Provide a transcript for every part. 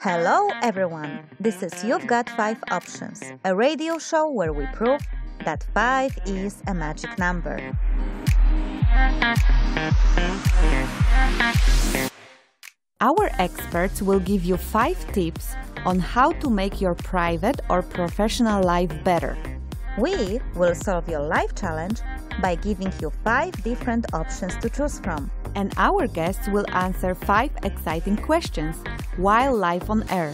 Hello, everyone. This is You've Got Five Options, a radio show where we prove that five is a magic number. Our experts will give you five tips on how to make your private or professional life better. We will solve your life challenge by giving you five different options to choose from and our guests will answer five exciting questions while live on air.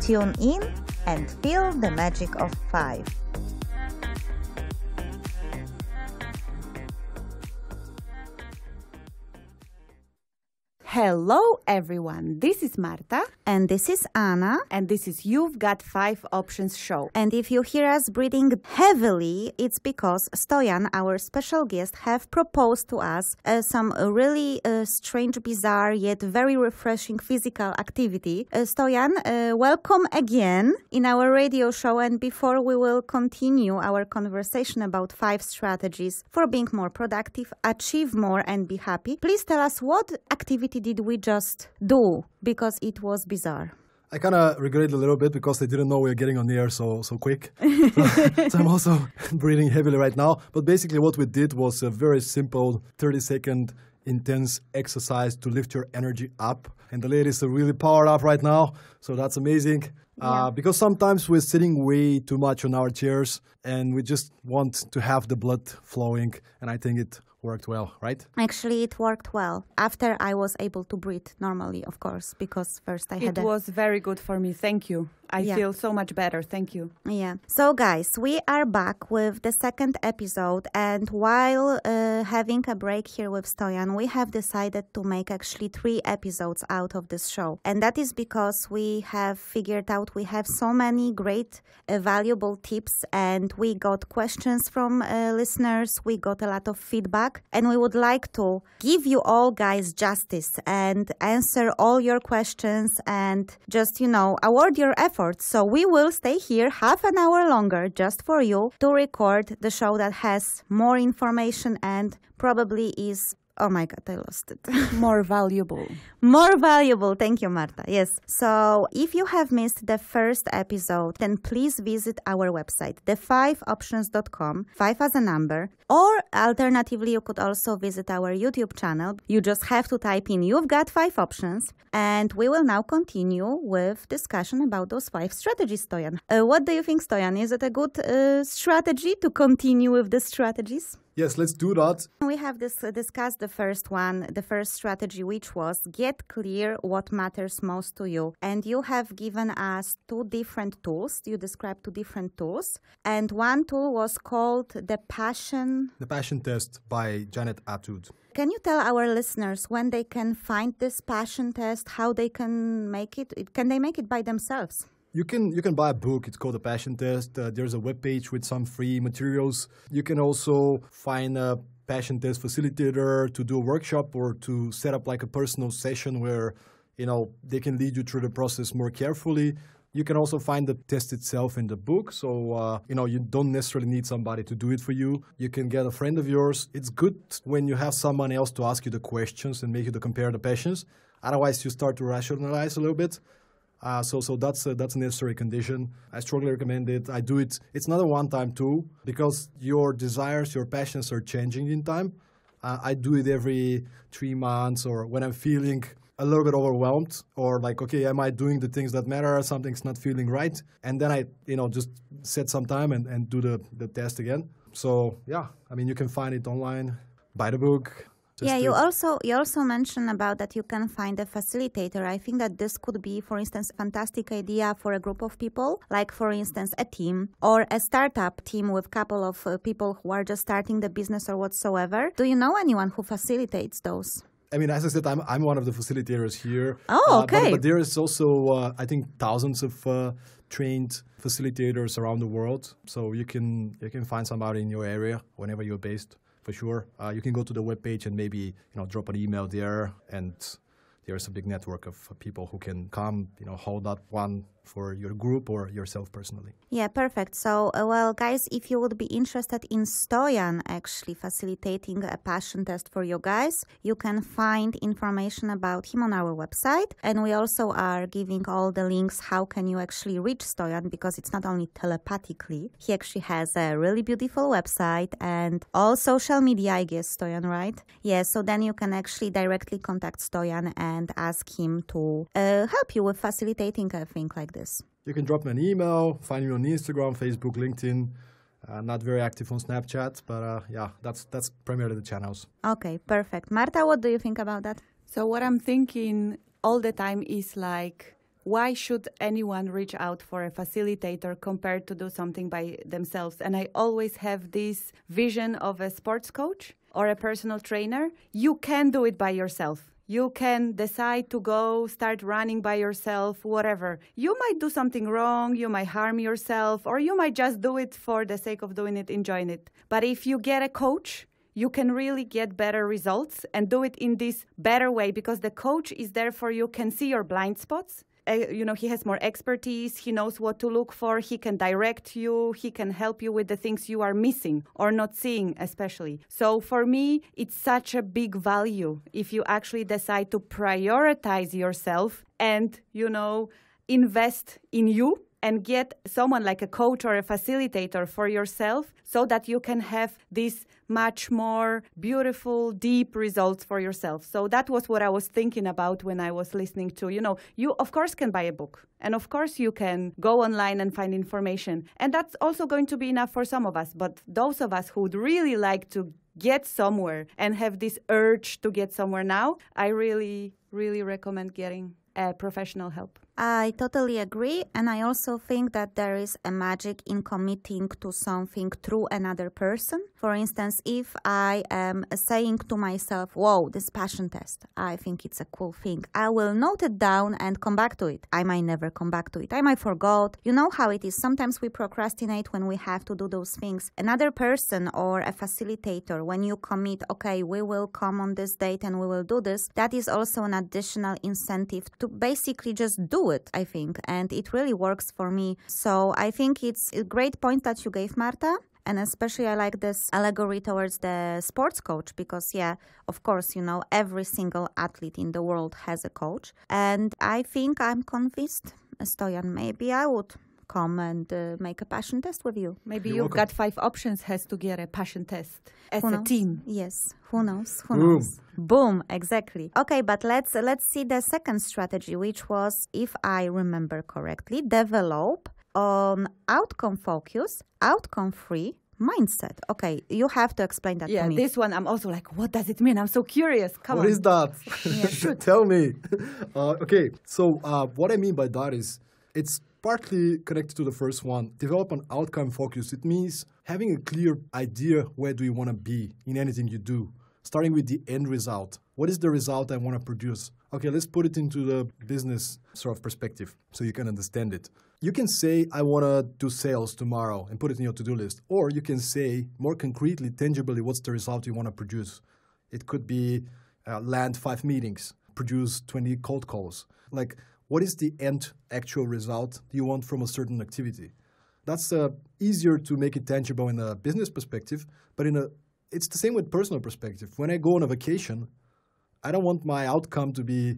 Tune in and feel the magic of five. Hello, everyone. This is Marta. And this is Anna. And this is You've Got Five Options show. And if you hear us breathing heavily, it's because Stoyan, our special guest, have proposed to us uh, some really uh, strange, bizarre, yet very refreshing physical activity. Uh, Stoyan, uh, welcome again in our radio show. And before we will continue our conversation about five strategies for being more productive, achieve more, and be happy, please tell us what activity did we just do? Because it was bizarre. I kind of regret a little bit because they didn't know we were getting on the air so so quick. so, so, I'm also breathing heavily right now. But basically, what we did was a very simple 30 second intense exercise to lift your energy up. And the ladies are really powered up right now, so that's amazing. Uh, yeah. Uh, because sometimes we're sitting way too much on our chairs, and we just want to have the blood flowing. And I think it worked well, right? Actually, it worked well. After I was able to breathe normally, of course, because first I had. It a... was very good for me. Thank you. I yeah. feel so much better. Thank you. Yeah. So, guys, we are back with the second episode. And while uh, having a break here with Stoyan, we have decided to make actually three episodes out of this show. And that is because we have figured out we have so many great, uh, valuable tips. And we got questions from uh, listeners, we got a lot of feedback. And we would like to give you all guys justice and answer all your questions and just, you know, award your effort so we will stay here half an hour longer just for you to record the show that has more information and probably is oh my god i lost it more valuable more valuable thank you marta yes so if you have missed the first episode then please visit our website thefiveoptions.com. 5 5 as a number or alternatively you could also visit our youtube channel you just have to type in you've got 5 options and we will now continue with discussion about those 5 strategies stoyan uh, what do you think stoyan is it a good uh, strategy to continue with the strategies Yes, let's do that. We have this, uh, discussed the first one, the first strategy, which was get clear what matters most to you. And you have given us two different tools. You described two different tools. And one tool was called the Passion... The Passion Test by Janet Atwood. Can you tell our listeners when they can find this Passion Test, how they can make it? Can they make it by themselves? you can you can buy a book. It's called The Passion Test. Uh, there's a webpage with some free materials. You can also find a passion test facilitator to do a workshop or to set up like a personal session where you know they can lead you through the process more carefully. You can also find the test itself in the book, so uh, you know you don't necessarily need somebody to do it for you. You can get a friend of yours. It's good when you have someone else to ask you the questions and make you to compare the passions. Otherwise, you start to rationalize a little bit. Uh, so, so that's a, uh, that's a necessary condition. I strongly recommend it. I do it. It's not a one-time tool because your desires, your passions are changing in time. Uh, I do it every three months or when I'm feeling a little bit overwhelmed or like, okay, am I doing the things that matter? Something's not feeling right, and then I, you know, just set some time and, and do the the test again. So yeah, I mean, you can find it online, buy the book, yeah, you also you also mentioned about that you can find a facilitator. I think that this could be, for instance, fantastic idea for a group of people, like for instance a team or a startup team with couple of uh, people who are just starting the business or whatsoever. Do you know anyone who facilitates those? I mean, as I said, I'm, I'm one of the facilitators here. Oh, okay. Uh, but, but, there is also, uh, I think, thousands of uh, trained facilitators around the world. So you can you can find somebody in your area whenever you're based for sure. Uh, you can go to the webpage and maybe you know drop an email there and there's a big network of people who can come, you know, hold that one for your group or yourself personally. Yeah, perfect. So, uh, well, guys, if you would be interested in Stoyan actually facilitating a passion test for you guys, you can find information about him on our website. And we also are giving all the links how can you actually reach Stoyan because it's not only telepathically. He actually has a really beautiful website and all social media, I guess, Stoyan, right? Yeah, so then you can actually directly contact Stoyan and and ask him to uh, help you with facilitating a thing like this. You can drop me an email, find me on Instagram, Facebook, LinkedIn. Uh, not very active on Snapchat, but uh, yeah, that's that's primarily the channels. Okay, perfect. Marta, what do you think about that? So what I'm thinking all the time is like why should anyone reach out for a facilitator compared to do something by themselves? And I always have this vision of a sports coach or a personal trainer. You can do it by yourself. You can decide to go start running by yourself, whatever. You might do something wrong, you might harm yourself, or you might just do it for the sake of doing it, enjoying it. But if you get a coach, you can really get better results and do it in this better way because the coach is there for you, can see your blind spots, you know he has more expertise he knows what to look for he can direct you he can help you with the things you are missing or not seeing especially so for me it's such a big value if you actually decide to prioritize yourself and you know invest in you and get someone like a coach or a facilitator for yourself so that you can have these much more beautiful deep results for yourself so that was what i was thinking about when i was listening to you know you of course can buy a book and of course you can go online and find information and that's also going to be enough for some of us but those of us who would really like to get somewhere and have this urge to get somewhere now i really really recommend getting a professional help I totally agree. And I also think that there is a magic in committing to something through another person. For instance, if I am saying to myself, Whoa, this passion test, I think it's a cool thing, I will note it down and come back to it. I might never come back to it. I might forget. You know how it is. Sometimes we procrastinate when we have to do those things. Another person or a facilitator, when you commit, okay, we will come on this date and we will do this, that is also an additional incentive to basically just do it, I think. And it really works for me. So I think it's a great point that you gave, Marta. And especially, I like this allegory towards the sports coach because, yeah, of course, you know, every single athlete in the world has a coach. And I think I'm convinced, uh, Stoyan, maybe I would come and uh, make a passion test with you. Maybe you have got five options has to get a passion test as a team. Yes, who knows? Who Boom. knows? Boom, exactly. Okay, but let's let's see the second strategy which was if I remember correctly, develop on outcome focus, outcome free mindset. Okay, you have to explain that yeah, to me. this one I'm also like, what does it mean? I'm so curious. Come what on. What is that? Tell me. Uh, okay, so uh, what I mean by that is it's partly connected to the first one. Develop an outcome focus. It means having a clear idea where do you want to be in anything you do, starting with the end result. What is the result I want to produce? Okay, let's put it into the business sort of perspective so you can understand it. You can say, I want to do sales tomorrow and put it in your to-do list. Or you can say more concretely, tangibly, what's the result you want to produce? It could be uh, land five meetings, produce 20 cold calls. Like, what is the end actual result you want from a certain activity? That's uh, easier to make it tangible in a business perspective, but in a it's the same with personal perspective. When I go on a vacation, I don't want my outcome to be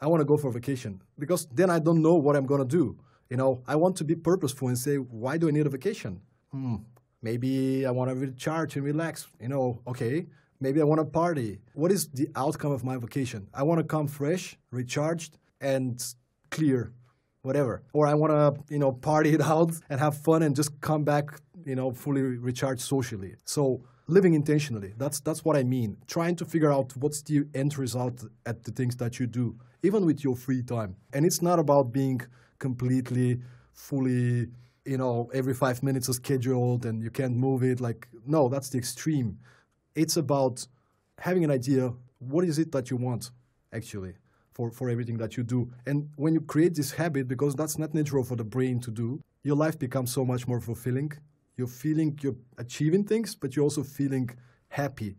I want to go for a vacation because then I don't know what I'm going to do. You know, I want to be purposeful and say, why do I need a vacation? Hmm, maybe I want to recharge and relax. You know, okay, maybe I want to party. What is the outcome of my vacation? I want to come fresh, recharged, and clear, whatever. Or I want to, you know, party it out and have fun and just come back, you know, fully recharged socially. So living intentionally. That's that's what I mean. Trying to figure out what's the end result at the things that you do, even with your free time. And it's not about being completely, fully, you know, every five minutes is scheduled and you can't move it. Like, no, that's the extreme. It's about having an idea what is it that you want actually for, for everything that you do. And when you create this habit, because that's not natural for the brain to do, your life becomes so much more fulfilling. You're feeling you're achieving things, but you're also feeling happy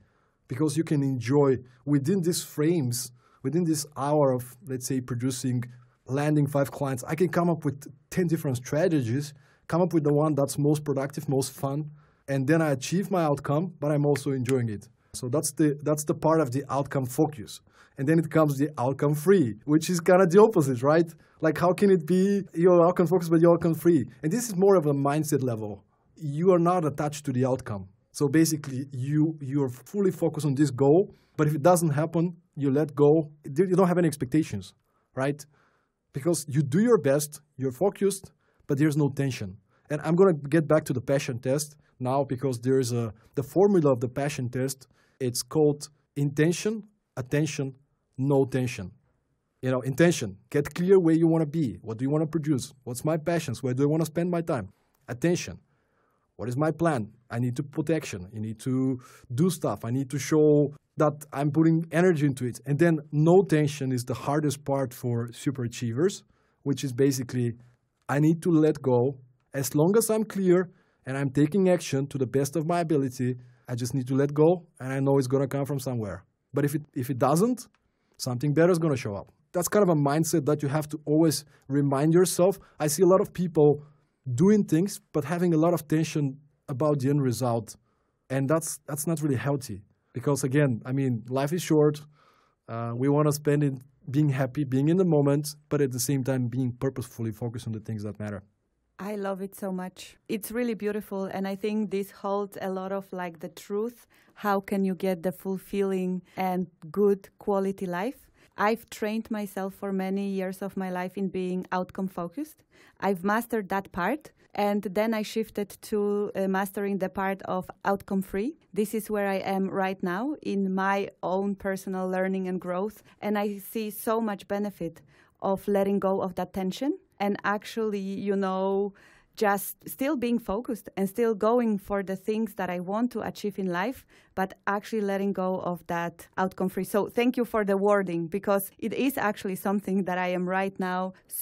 because you can enjoy within these frames, within this hour of, let's say, producing landing five clients. I can come up with 10 different strategies, come up with the one that's most productive, most fun, and then I achieve my outcome, but I'm also enjoying it. So that's the that's the part of the outcome focus. And then it comes the outcome free, which is kind of the opposite, right? Like how can it be your outcome focus but your outcome free? And this is more of a mindset level. You are not attached to the outcome. So basically you you're fully focused on this goal, but if it doesn't happen, you let go. You don't have any expectations, right? because you do your best, you're focused, but there's no tension. And I'm going to get back to the passion test now because there's a the formula of the passion test. It's called intention, attention, no tension. You know, intention, get clear where you want to be, what do you want to produce, what's my passions, where do I want to spend my time? Attention, what is my plan? I need to put action. I need to do stuff. I need to show that I'm putting energy into it. And then no tension is the hardest part for super achievers, which is basically I need to let go. As long as I'm clear and I'm taking action to the best of my ability, I just need to let go and I know it's gonna come from somewhere. But if it if it doesn't, something better is gonna show up. That's kind of a mindset that you have to always remind yourself. I see a lot of people doing things but having a lot of tension about the end result, and that's that's not really healthy. Because again, I mean, life is short. Uh, we want to spend it being happy, being in the moment, but at the same time being purposefully focused on the things that matter. I love it so much. It's really beautiful. And I think this holds a lot of like the truth. How can you get the fulfilling and good quality life? I've trained myself for many years of my life in being outcome focused. I've mastered that part. And then I shifted to uh, mastering the part of outcome free. This is where I am right now in my own personal learning and growth. And I see so much benefit of letting go of that tension and actually, you know, just still being focused and still going for the things that I want to achieve in life, but actually letting go of that outcome free. So thank you for the wording because it is actually something that I am right now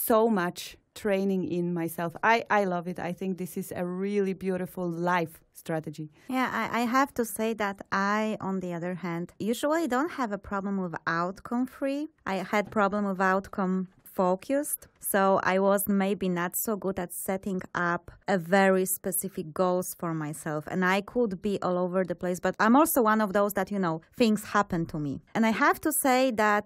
so much training in myself. I, I love it. I think this is a really beautiful life strategy. Yeah, I, I, have to say that I, on the other hand, usually don't have a problem with outcome free. I had problem with outcome focused. So I was maybe not so good at setting up a very specific goals for myself. And I could be all over the place, but I'm also one of those that, you know, things happen to me. And I have to say that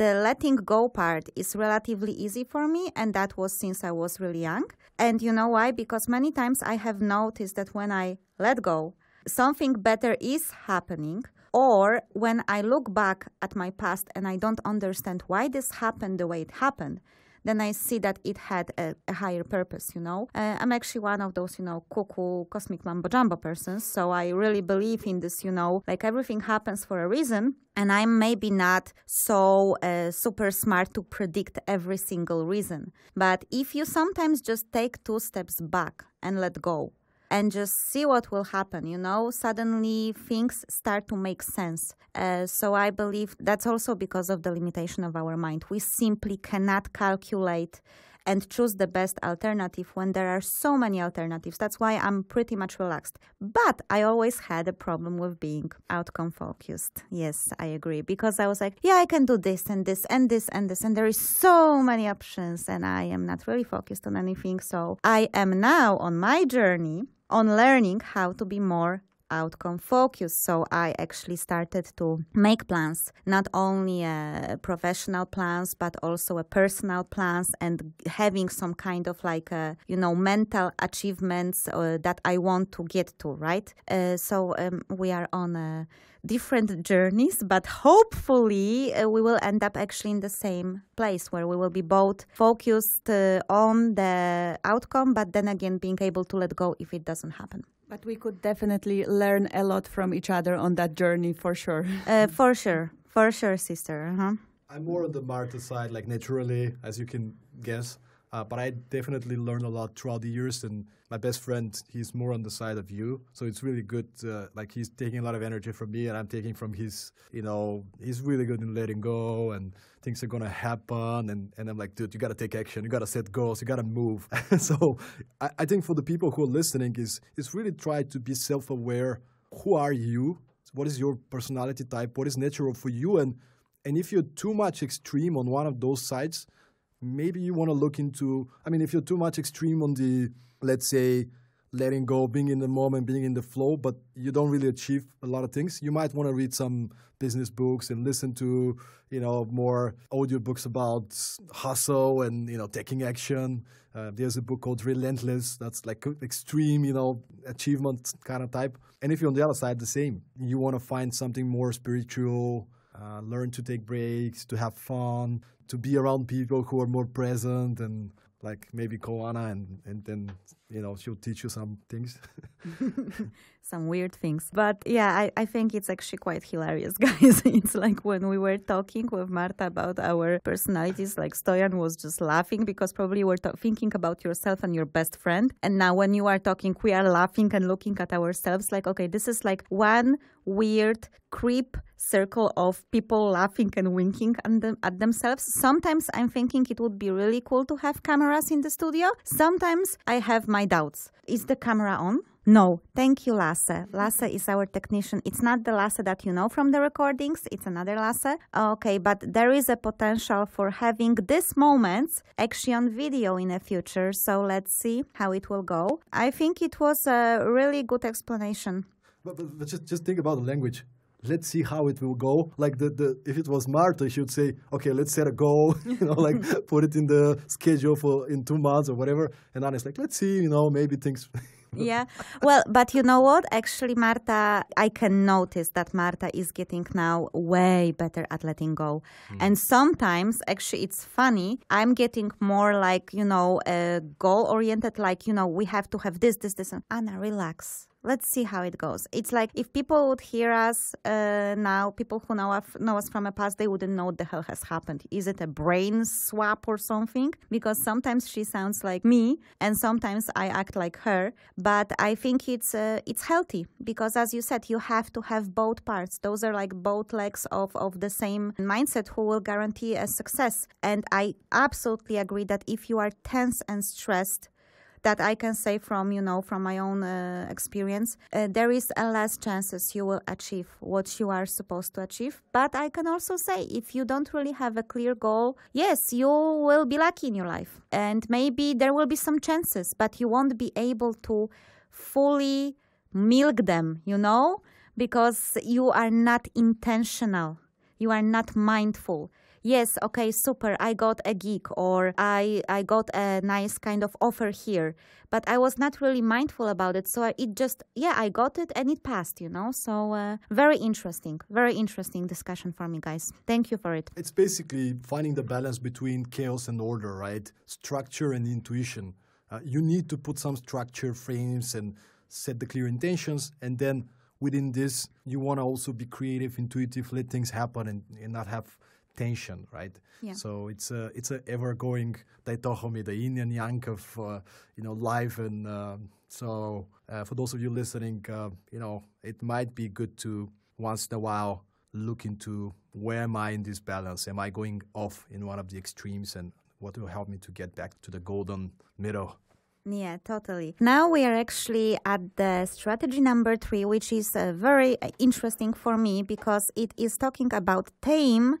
the letting go part is relatively easy for me and that was since I was really young. And you know why? Because many times I have noticed that when I let go, something better is happening or when I look back at my past and I don't understand why this happened the way it happened, then I see that it had a, a higher purpose, you know. Uh, I'm actually one of those, you know, cuckoo, cosmic mumbo jumbo persons. So I really believe in this, you know, like everything happens for a reason. And I'm maybe not so uh, super smart to predict every single reason. But if you sometimes just take two steps back and let go, and just see what will happen you know suddenly things start to make sense uh, so i believe that's also because of the limitation of our mind we simply cannot calculate and choose the best alternative when there are so many alternatives. That's why I'm pretty much relaxed. But I always had a problem with being outcome focused. Yes, I agree. Because I was like, yeah, I can do this and this and this and this. And there is so many options, and I am not really focused on anything. So I am now on my journey on learning how to be more outcome focused. So I actually started to make plans, not only uh, professional plans, but also a personal plans and having some kind of like, a, uh, you know, mental achievements uh, that I want to get to, right? Uh, so um, we are on uh, different journeys, but hopefully uh, we will end up actually in the same place where we will be both focused on the outcome, but then again being able to let go if it doesn't happen. But we could definitely learn a lot from each other on that journey for sure. Uh, for sure. For sure, sister. Uh-huh. I'm more on the Marta side, like naturally, as you can guess. Uh, but I definitely learned a lot throughout the years. And my best friend, he's more on the side of you, so it's really good. Uh, like he's taking a lot of energy from me, and I'm taking from his. You know, he's really good in letting go, and things are gonna happen. And and I'm like, dude, you gotta take action. You gotta set goals. You gotta move. so I, I think for the people who are listening, is is really try to be self-aware. Who are you? What is your personality type? What is natural for you? And and if you're too much extreme on one of those sides, maybe you want to look into i mean if you're too much extreme on the let's say letting go being in the moment being in the flow but you don't really achieve a lot of things you might want to read some business books and listen to you know more audio books about hustle and you know taking action uh, there's a book called relentless that's like extreme you know achievement kind of type and if you're on the other side the same you want to find something more spiritual uh, learn to take breaks, to have fun, to be around people who are more present and like maybe Koana and, and then you know she'll teach you some things some weird things but yeah I, I think it's actually quite hilarious guys it's like when we were talking with Marta about our personalities like Stoyan was just laughing because probably we're thinking about yourself and your best friend and now when you are talking we are laughing and looking at ourselves like okay this is like one weird creep circle of people laughing and winking at, them, at themselves. Sometimes I'm thinking it would be really cool to have cameras in the studio. Sometimes I have my doubts. Is the camera on? No, thank you, Lasse. Lasse is our technician. It's not the Lasse that you know from the recordings, it's another Lasse. Okay, but there is a potential for having this moment actually on video in the future, so let's see how it will go. I think it was a really good explanation. But, but, but just, just think about the language let's see how it will go. Like the, the if it was Marta, she would say, okay, let's set a goal, you know, like put it in the schedule for in two months or whatever. And Anna's like, let's see, you know, maybe things. yeah, well, but you know what? Actually, Marta, I can notice that Marta is getting now way better at letting go. Mm. And sometimes, actually, it's funny. I'm getting more like you know, uh, goal oriented. Like you know, we have to have this, this, this. And Anna, relax let's see how it goes. It's like if people would hear us uh, now, people who know, know us from the past, they wouldn't know what the hell has happened. Is it a brain swap or something? Because sometimes she sounds like me, and sometimes I act like her. But I think it's uh, it's healthy because, as you said, you have to have both parts. Those are like both legs of of the same mindset who will guarantee a success. And I absolutely agree that if you are tense and stressed that I can say from you know from my own uh, experience, uh, there is a less chances you will achieve what you are supposed to achieve. But I can also say if you don't really have a clear goal, yes, you will be lucky in your life, and maybe there will be some chances, but you won't be able to fully milk them, you know, because you are not intentional, you are not mindful yes, okay, super, I got a gig or I, I got a nice kind of offer here. But I was not really mindful about it. So it just, yeah, I got it and it passed, you know? So uh, very interesting, very interesting discussion for me, guys. Thank you for it. It's basically finding the balance between chaos and order, right? Structure and intuition. Uh, you need to put some structure frames and set the clear intentions and then within this you want to also be creative intuitive let things happen and, and not have tension, right? Yeah. So it's a it's an ever going dichotomy, the yin and yang of uh, you know life, and uh, so uh, for those of you listening, uh, you know it might be good to once in a while look into where am I in this balance? Am I going off in one of the extremes, and what will help me to get back to the golden middle? Yeah, totally. Now we are actually at the strategy number three, which is uh, very uh, interesting for me because it is talking about tame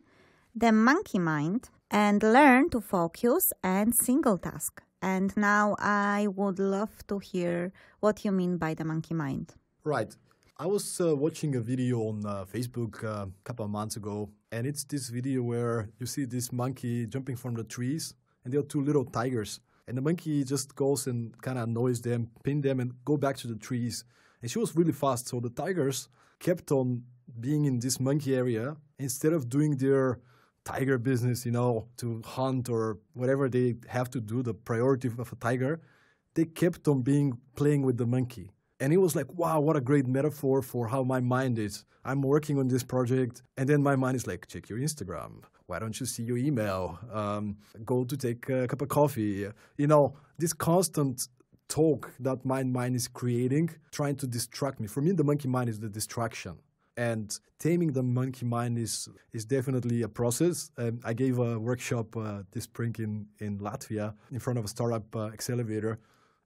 the monkey mind and learn to focus and single task. And now I would love to hear what you mean by the monkey mind. Right. I was uh, watching a video on uh, Facebook uh, a couple of months ago, and it's this video where you see this monkey jumping from the trees, and there are two little tigers. And the monkey just goes and kind of annoys them, pin them, and go back to the trees. And she was really fast, so the tigers kept on being in this monkey area instead of doing their tiger business, you know, to hunt or whatever they have to do, the priority of a tiger, they kept on being playing with the monkey. And it was like, wow, what a great metaphor for how my mind is. I'm working on this project, and then my mind is like, check your Instagram. Why don't you see your email? Um, go to take a cup of coffee. You know, this constant talk that my mind is creating, trying to distract me. For me, the monkey mind is the distraction. And taming the monkey mind is is definitely a process. Um, I gave a workshop uh, this spring in in Latvia in front of a startup uh, accelerator,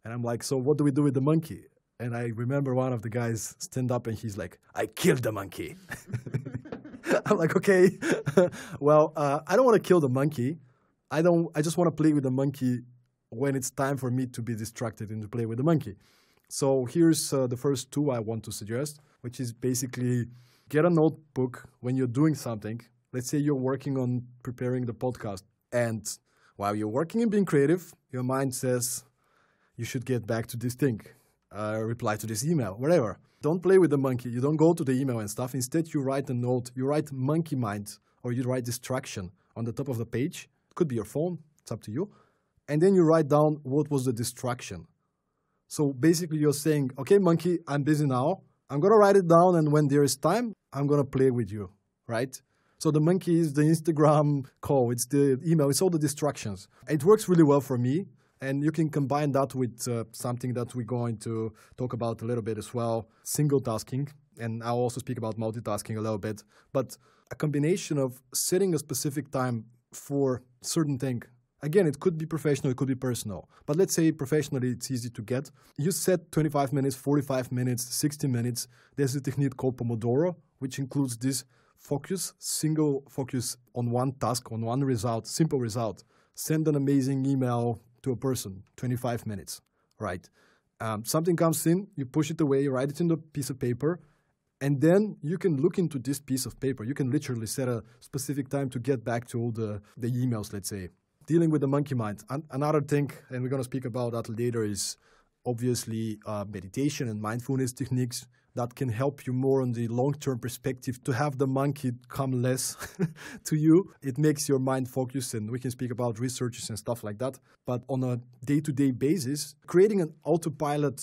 and I'm like, so what do we do with the monkey? And I remember one of the guys stand up and he's like, I killed the monkey. I'm like, okay, well, uh, I don't want to kill the monkey. I don't. I just want to play with the monkey when it's time for me to be distracted and to play with the monkey. So here's uh, the first two I want to suggest which is basically get a notebook when you're doing something. Let's say you're working on preparing the podcast, and while you're working and being creative, your mind says you should get back to this thing, uh, reply to this email, whatever. Don't play with the monkey. You don't go to the email and stuff. Instead, you write a note. You write monkey mind or you write distraction on the top of the page. It could be your phone. It's up to you. And then you write down what was the distraction. So basically, you're saying, okay, monkey, I'm busy now. I'm going to write it down, and when there is time, I'm going to play with you, right? So the monkey is the Instagram call, it's the email, it's all the distractions. It works really well for me. And you can combine that with uh, something that we're going to talk about a little bit as well single tasking. And I'll also speak about multitasking a little bit. But a combination of setting a specific time for certain thing Again, it could be professional, it could be personal. But let's say professionally it's easy to get. You set 25 minutes, 45 minutes, 60 minutes. There's a technique called Pomodoro, which includes this focus, single focus on one task, on one result, simple result. Send an amazing email to a person, 25 minutes, right? Um, something comes in, you push it away, write it in a piece of paper, and then you can look into this piece of paper. You can literally set a specific time to get back to all the, the emails, let's say dealing with the monkey mind. another thing, and we're going to speak about that later, is obviously uh, meditation and mindfulness techniques that can help you more on the long-term perspective to have the monkey come less to you. It makes your mind focused, and we can speak about researches and stuff like that. But on a day-to-day -day basis, creating an autopilot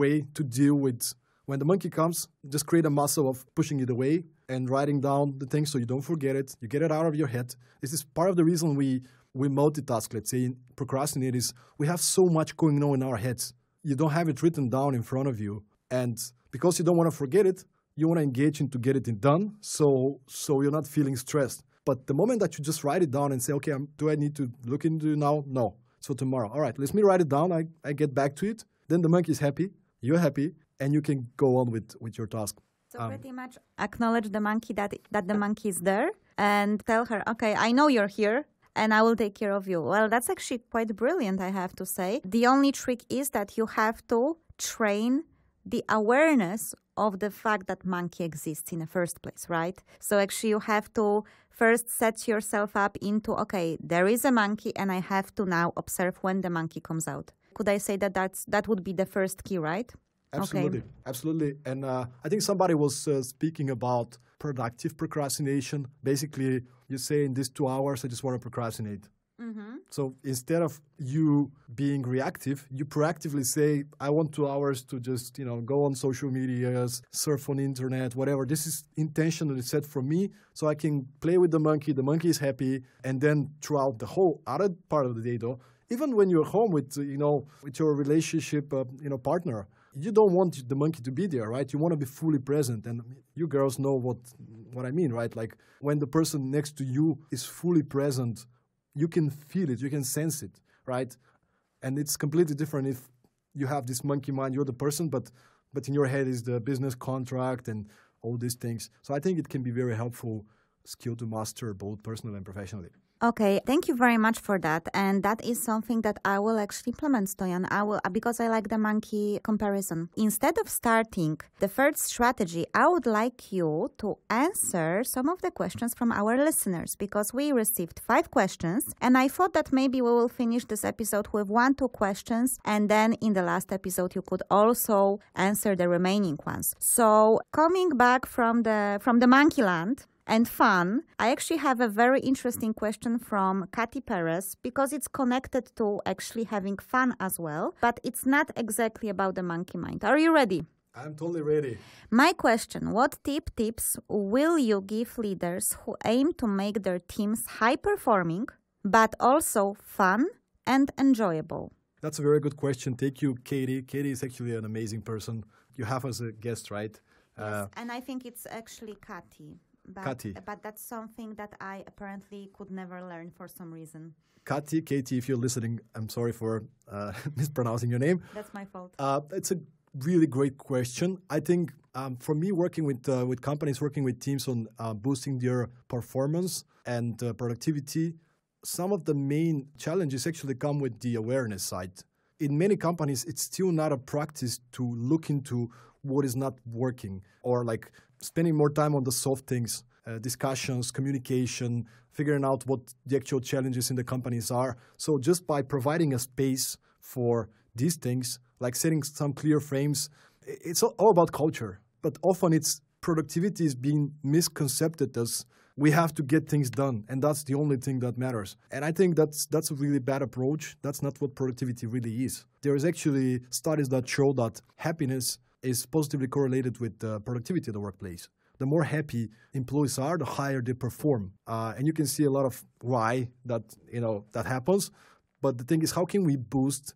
way to deal with when the monkey comes, just create a muscle of pushing it away and writing down the things so you don't forget it. You get it out of your head. This is part of the reason we we multitask, let's say, procrastinate is we have so much going on in our heads. You don't have it written down in front of you. And because you don't want to forget it, you want to engage in to get it done. So, so you're not feeling stressed. But the moment that you just write it down and say, okay, I'm, do I need to look into it now? No. So tomorrow, all right, let me write it down. I, I get back to it. Then the monkey is happy. You're happy. And you can go on with, with your task. So um, pretty much acknowledge the monkey that, that the monkey is there and tell her, okay, I know you're here and I will take care of you. Well, that's actually quite brilliant, I have to say. The only trick is that you have to train the awareness of the fact that monkey exists in the first place, right? So actually you have to first set yourself up into, okay, there is a monkey and I have to now observe when the monkey comes out. Could I say that that's, that would be the first key, right? Absolutely, okay. absolutely. And uh, I think somebody was uh, speaking about productive procrastination. Basically, you say in these two hours, I just want to procrastinate. Mm-hmm. So instead of you being reactive, you proactively say, "I want two hours to just you know go on social medias, surf on internet, whatever." This is intentionally set for me, so I can play with the monkey. The monkey is happy, and then throughout the whole other part of the day, though, even when you're home with you know with your relationship uh, you know partner, you don't want the monkey to be there, right? You want to be fully present, and you girls know what what I mean, right? Like when the person next to you is fully present, you can feel it, you can sense it, right? And it's completely different if you have this monkey mind, you're the person, but but in your head is the business contract and all these things. So I think it can be very helpful skill to master both personally and professionally. Okay, thank you very much for that. And that is something that I will actually implement, Stoyan. I will uh, because I like the monkey comparison. Instead of starting the third strategy, I would like you to answer some of the questions from our listeners because we received five questions, and I thought that maybe we will finish this episode with one two questions, and then in the last episode you could also answer the remaining ones. So coming back from the from the monkey land and fun. I actually have a very interesting question from Katy Perez because it's connected to actually having fun as well, but it's not exactly about the monkey mind. Are you ready? I'm totally ready. My question What tip tips will you give leaders who aim to make their teams high performing, but also fun and enjoyable? That's a very good question. Thank you, Katie. Katie is actually an amazing person you have as a guest, right? Yes, uh, and I think it's actually Katy. But, Kati. but that's something that I apparently could never learn for some reason. Kati, Katie, if you're listening, I'm sorry for uh, mispronouncing your name. That's my fault. Uh, it's a really great question. I think um, for me, working with uh, with companies, working with teams on uh, boosting their performance and uh, productivity, some of the main challenges actually come with the awareness side. In many companies, it's still not a practice to look into what is not working or like spending more time on the soft things, uh, discussions, communication, figuring out what the actual challenges in the companies are. So just by providing a space for these things, like setting some clear frames, it's all about culture. But often it's productivity is being misconceived as we have to get things done and that's the only thing that matters and i think that's that's a really bad approach that's not what productivity really is there is actually studies that show that happiness is positively correlated with the productivity at the workplace. The more happy employees are, the higher they perform, uh, and you can see a lot of why that you know that happens. But the thing is, how can we boost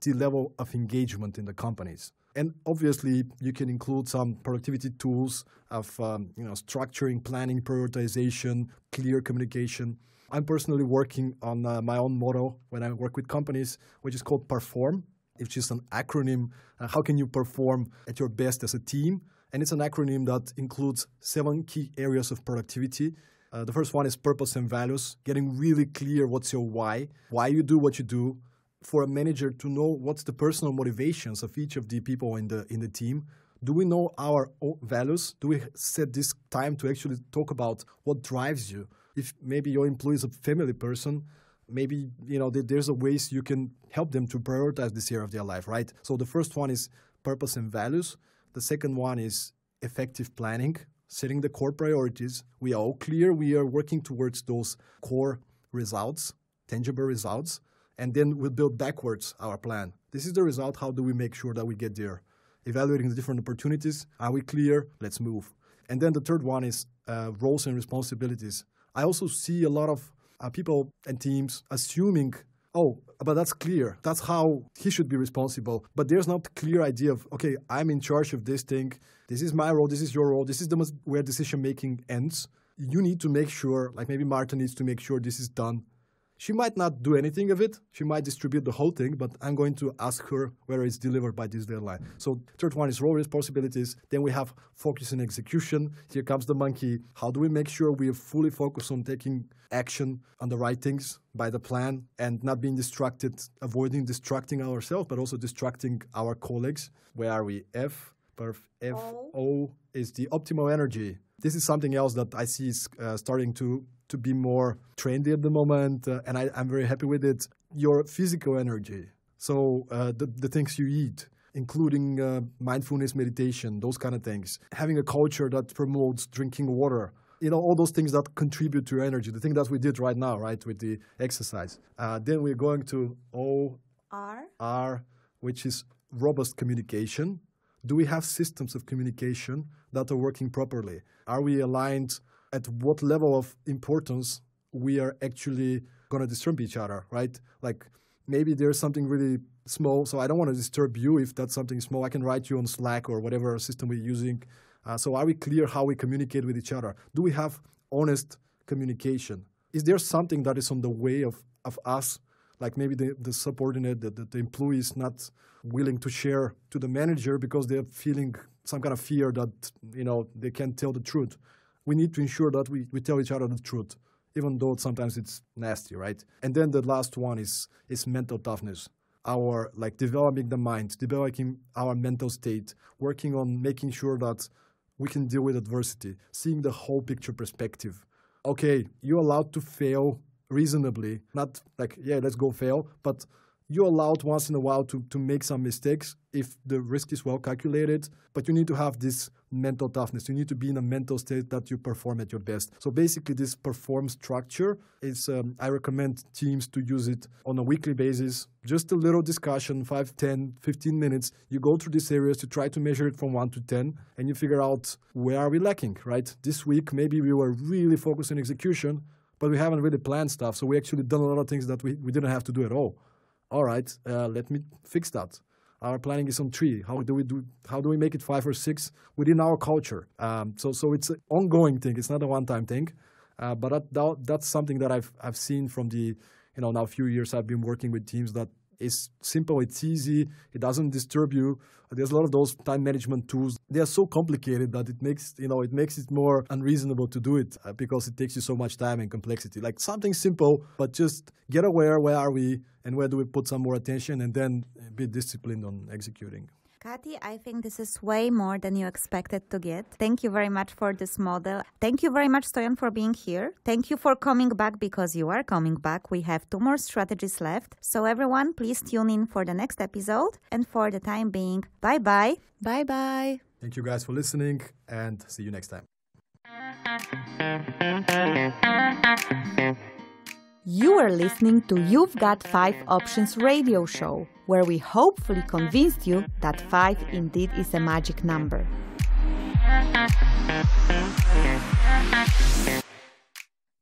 the level of engagement in the companies? And obviously, you can include some productivity tools of um, you know structuring, planning, prioritization, clear communication. I'm personally working on uh, my own model when I work with companies, which is called Perform, which is an acronym, uh, how can you perform at your best as a team? And it's an acronym that includes seven key areas of productivity. Uh, the first one is purpose and values, getting really clear what's your why, why you do what you do, for a manager to know what's the personal motivations of each of the people in the in the team do we know our values do we set this time to actually talk about what drives you if maybe your employee is a family person maybe you know there's a ways you can help them to prioritize this area of their life, right? So the first one is purpose and values. The second one is effective planning, setting the core priorities. We are all clear. We are working towards those core results, tangible results, and then we build backwards our plan. This is the result. How do we make sure that we get there? Evaluating the different opportunities. Are we clear? Let's move. And then the third one is uh, roles and responsibilities. I also see a lot of uh, people and teams assuming oh, but that's clear. That's how he should be responsible. But there's not clear idea of, okay, I'm in charge of this thing. This is my role. This is your role. This is the most where decision making ends. You need to make sure, like maybe Martin needs to make sure this is done she might not do anything of it. She might distribute the whole thing, but I'm going to ask her whether it's delivered by this deadline. So third one is role responsibilities. Then we have focus and execution. Here comes the monkey. How do we make sure we are fully focused on taking action on the right things by the plan and not being distracted, avoiding distracting ourselves, but also distracting our colleagues? Where are we? F, perf, F, O is the optimal energy this is something else that I see is uh, starting to to be more trendy at the moment, uh, and I, am very happy with it. Your physical energy, so uh, the, the things you eat, including uh, mindfulness meditation, those kind of things. Having a culture that promotes drinking water, you know, all those things that contribute to your energy. The thing that we did right now, right, with the exercise. Uh, then we're going to O R R, which is robust communication. Do we have systems of communication that are working properly? Are we aligned at what level of importance we are actually going to disturb each other, right? Like maybe there's something really small, so I don't want to disturb you if that's something small. I can write you on Slack or whatever system we're using. Uh, so are we clear how we communicate with each other? Do we have honest communication? Is there something that is on the way of, of us like maybe the, the subordinate, the, the, the employee is not willing to share to the manager because they're feeling some kind of fear that you know they can't tell the truth. We need to ensure that we, we tell each other the truth, even though sometimes it's nasty, right? And then the last one is is mental toughness. Our like developing the mind, developing our mental state, working on making sure that we can deal with adversity, seeing the whole picture perspective. Okay, you're allowed to fail reasonably. Not like, yeah, let's go fail, but you're allowed once in a while to, to make some mistakes if the risk is well calculated, but you need to have this mental toughness. You need to be in a mental state that you perform at your best. So basically, this perform structure is, um, I recommend teams to use it on a weekly basis. Just a little discussion, 5, 10, 15 minutes. You go through these areas, you try to measure it from 1 to 10, and you figure out where are we lacking, right? This week, maybe we were really focused on execution, but we haven't really planned stuff. So we actually done a lot of things that we, we didn't have to do at all. All right, uh, let me fix that. Our planning is on three. How do we do? How do we make it five or six within our culture? Um, so so it's an ongoing thing. It's not a one-time thing. Uh, but that, that, that's something that I've I've seen from the you know now few years I've been working with teams that it's simple, it's easy, it doesn't disturb you. There's a lot of those time management tools. They are so complicated that it makes, you know, it makes it more unreasonable to do it uh, because it takes you so much time and complexity. Like something simple, but just get aware where are we and where do we put some more attention and then be disciplined on executing. Kati, I think this is way more than you expected to get. Thank you very much for this model. Thank you very much, Stoyan, for being here. Thank you for coming back because you are coming back. We have two more strategies left. So, everyone, please tune in for the next episode. And for the time being, bye bye. Bye bye. Thank you guys for listening and see you next time. You are listening to You've Got 5 Options radio show, where we hopefully convinced you that 5 indeed is a magic number.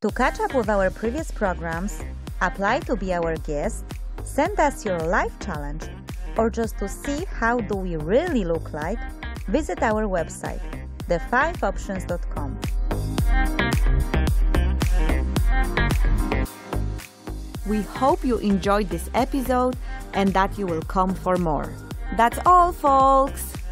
To catch up with our previous programs, apply to be our guest, send us your life challenge, or just to see how do we really look like, visit our website, the5options.com. We hope you enjoyed this episode and that you will come for more. That's all, folks!